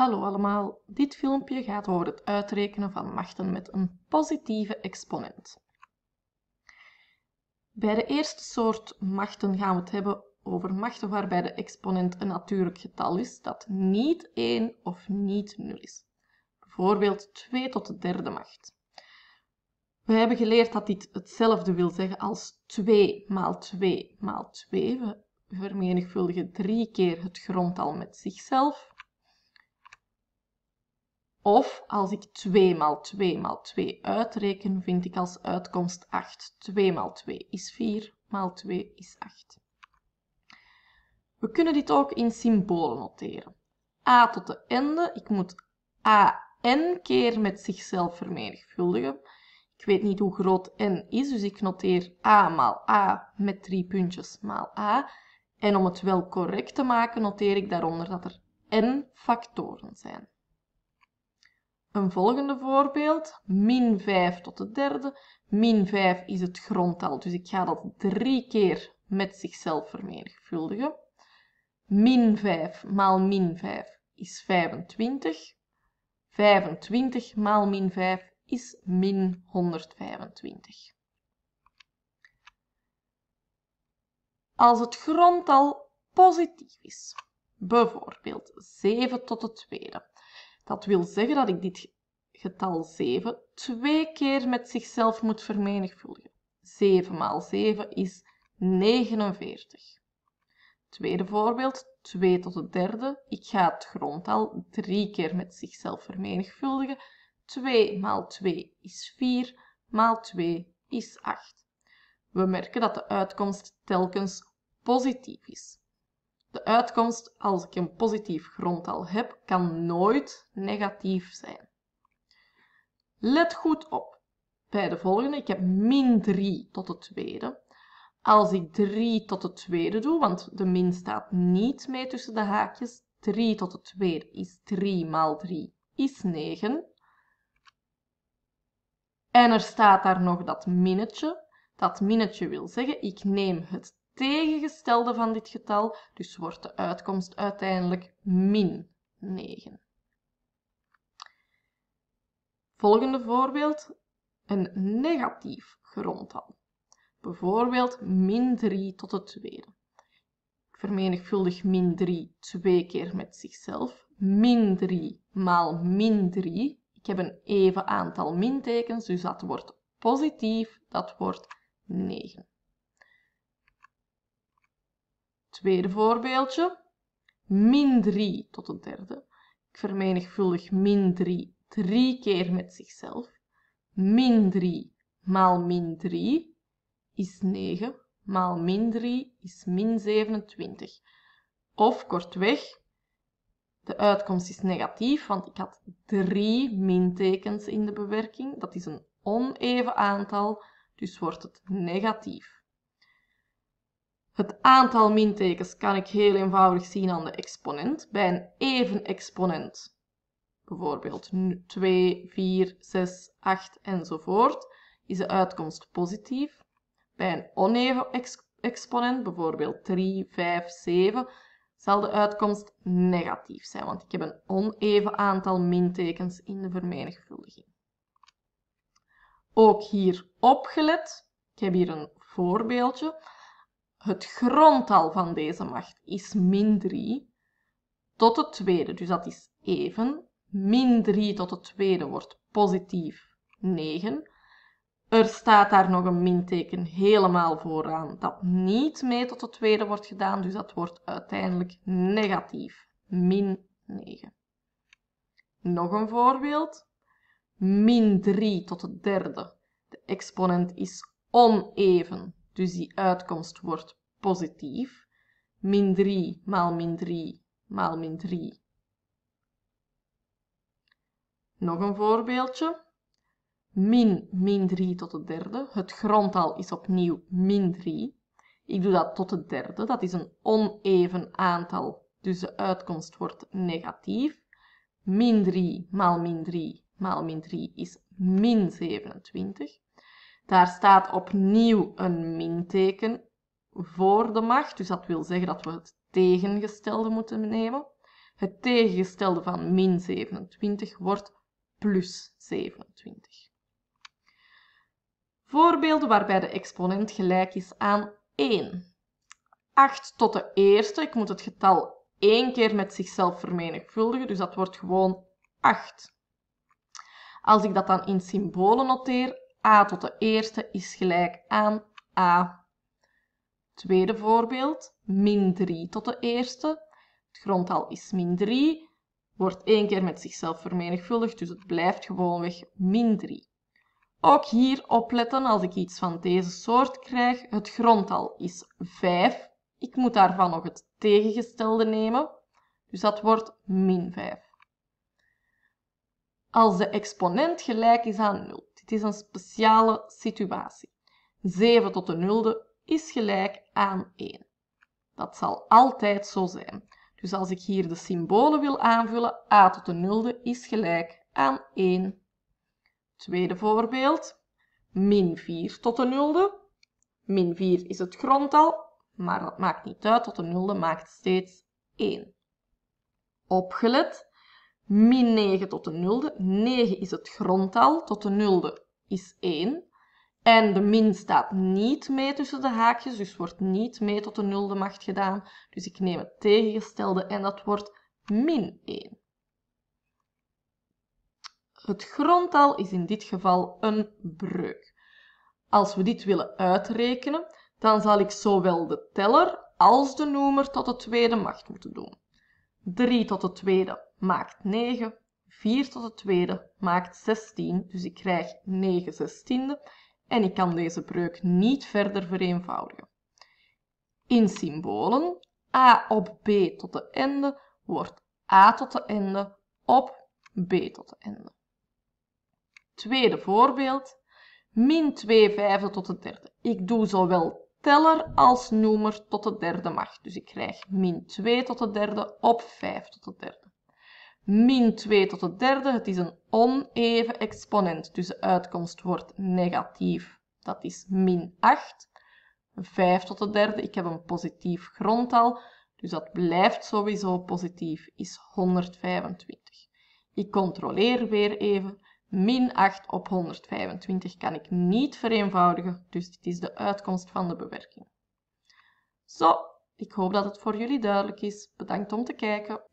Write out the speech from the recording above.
Hallo allemaal, dit filmpje gaat over het uitrekenen van machten met een positieve exponent. Bij de eerste soort machten gaan we het hebben over machten waarbij de exponent een natuurlijk getal is dat niet 1 of niet 0 is. Bijvoorbeeld 2 tot de derde macht. We hebben geleerd dat dit hetzelfde wil zeggen als 2 maal 2 maal 2. We vermenigvuldigen drie keer het grondtal met zichzelf of als ik 2 maal 2 maal 2 uitreken, vind ik als uitkomst 8. 2 maal 2 is 4, maal 2 is 8. We kunnen dit ook in symbolen noteren. a tot de ende, ik moet a n keer met zichzelf vermenigvuldigen. Ik weet niet hoe groot n is, dus ik noteer a maal a met drie puntjes maal a. En om het wel correct te maken, noteer ik daaronder dat er n factoren zijn. Een volgende voorbeeld. Min 5 tot de derde. Min 5 is het grondtal, dus ik ga dat drie keer met zichzelf vermenigvuldigen. Min 5 maal min 5 is 25. 25 maal min 5 is min 125. Als het grondtal positief is, bijvoorbeeld 7 tot de tweede, dat wil zeggen dat ik dit getal 7 twee keer met zichzelf moet vermenigvuldigen. 7 maal 7 is 49. Tweede voorbeeld, 2 tot de derde. Ik ga het grondtal drie keer met zichzelf vermenigvuldigen. 2 maal 2 is 4, maal 2 is 8. We merken dat de uitkomst telkens positief is. De uitkomst, als ik een positief grondtal heb, kan nooit negatief zijn. Let goed op. Bij de volgende, ik heb min 3 tot de tweede. Als ik 3 tot de tweede doe, want de min staat niet mee tussen de haakjes, 3 tot de tweede is 3 maal 3 is 9. En er staat daar nog dat minnetje. Dat minnetje wil zeggen, ik neem het tegengestelde van dit getal, dus wordt de uitkomst uiteindelijk min 9. Volgende voorbeeld, een negatief grondtal. Bijvoorbeeld min 3 tot de tweede. Ik vermenigvuldig min 3 twee keer met zichzelf. Min 3 maal min 3. Ik heb een even aantal mintekens, dus dat wordt positief, dat wordt 9. Tweede voorbeeldje. Min 3 tot een derde. Ik vermenigvuldig min 3 drie keer met zichzelf. Min 3 maal min 3 is 9 maal min 3 is min 27. Of kortweg, de uitkomst is negatief, want ik had drie mintekens in de bewerking. Dat is een oneven aantal, dus wordt het negatief. Het aantal mintekens kan ik heel eenvoudig zien aan de exponent. Bij een even exponent, bijvoorbeeld 2, 4, 6, 8 enzovoort, is de uitkomst positief. Bij een oneven exponent, bijvoorbeeld 3, 5, 7, zal de uitkomst negatief zijn, want ik heb een oneven aantal mintekens in de vermenigvuldiging. Ook hier opgelet, ik heb hier een voorbeeldje het grondtal van deze macht is min 3 tot het tweede. Dus dat is even. Min 3 tot het tweede wordt positief 9. Er staat daar nog een minteken helemaal vooraan dat niet mee tot het tweede wordt gedaan. Dus dat wordt uiteindelijk negatief. Min 9. Nog een voorbeeld. Min 3 tot het derde. De exponent is oneven dus die uitkomst wordt positief min 3 maal maal nog een voorbeeldje Min min 3 tot de derde. Het grondtal is opnieuw min 3. Ik doe dat tot de derde. Dat is een oneven aantal, dus de uitkomst wordt negatief. Min 3 maal min 3 maal min 3 is min 27. Daar staat opnieuw een minteken voor de macht. Dus dat wil zeggen dat we het tegengestelde moeten nemen. Het tegengestelde van min 27 wordt plus 27. Voorbeelden waarbij de exponent gelijk is aan 1. 8 tot de eerste. Ik moet het getal één keer met zichzelf vermenigvuldigen, dus dat wordt gewoon 8. Als ik dat dan in symbolen noteer, a tot de eerste is gelijk aan a. Tweede voorbeeld, min 3 tot de eerste. Het grondtal is min 3, wordt één keer met zichzelf vermenigvuldigd, dus het blijft gewoonweg min 3. Ook hier opletten als ik iets van deze soort krijg. Het grondtal is 5. Ik moet daarvan nog het tegengestelde nemen. Dus dat wordt min 5. Als de exponent gelijk is aan 0, het is een speciale situatie. 7 tot de nulde is gelijk aan 1. Dat zal altijd zo zijn. Dus als ik hier de symbolen wil aanvullen, a tot de nulde is gelijk aan 1. Tweede voorbeeld, min 4 tot de 0. Min 4 is het grondtal, maar dat maakt niet uit, tot de nulde maakt steeds 1. Opgelet, min 9 tot de nulde. 9 is het grondtal, tot de nulde is 1. En de min staat niet mee tussen de haakjes, dus wordt niet mee tot de nulde macht gedaan. Dus ik neem het tegengestelde en dat wordt min 1. Het grondtal is in dit geval een breuk. Als we dit willen uitrekenen, dan zal ik zowel de teller als de noemer tot de tweede macht moeten doen. 3 tot de tweede maakt 9. 4 tot de tweede maakt 16, dus ik krijg 9 zestiende. En ik kan deze breuk niet verder vereenvoudigen. In symbolen, a op b tot de ende wordt a tot de ende op b tot de ende. Tweede voorbeeld, min 2 vijfde tot de derde. Ik doe zowel teller als noemer tot de derde macht. Dus ik krijg min 2 tot de derde op 5 tot de derde min 2 tot de derde. Het is een oneven exponent, dus de uitkomst wordt negatief. Dat is min 8. 5 tot de derde, ik heb een positief grondtal, dus dat blijft sowieso positief, is 125. Ik controleer weer even. Min 8 op 125 kan ik niet vereenvoudigen, dus dit is de uitkomst van de bewerking. Zo, ik hoop dat het voor jullie duidelijk is. Bedankt om te kijken.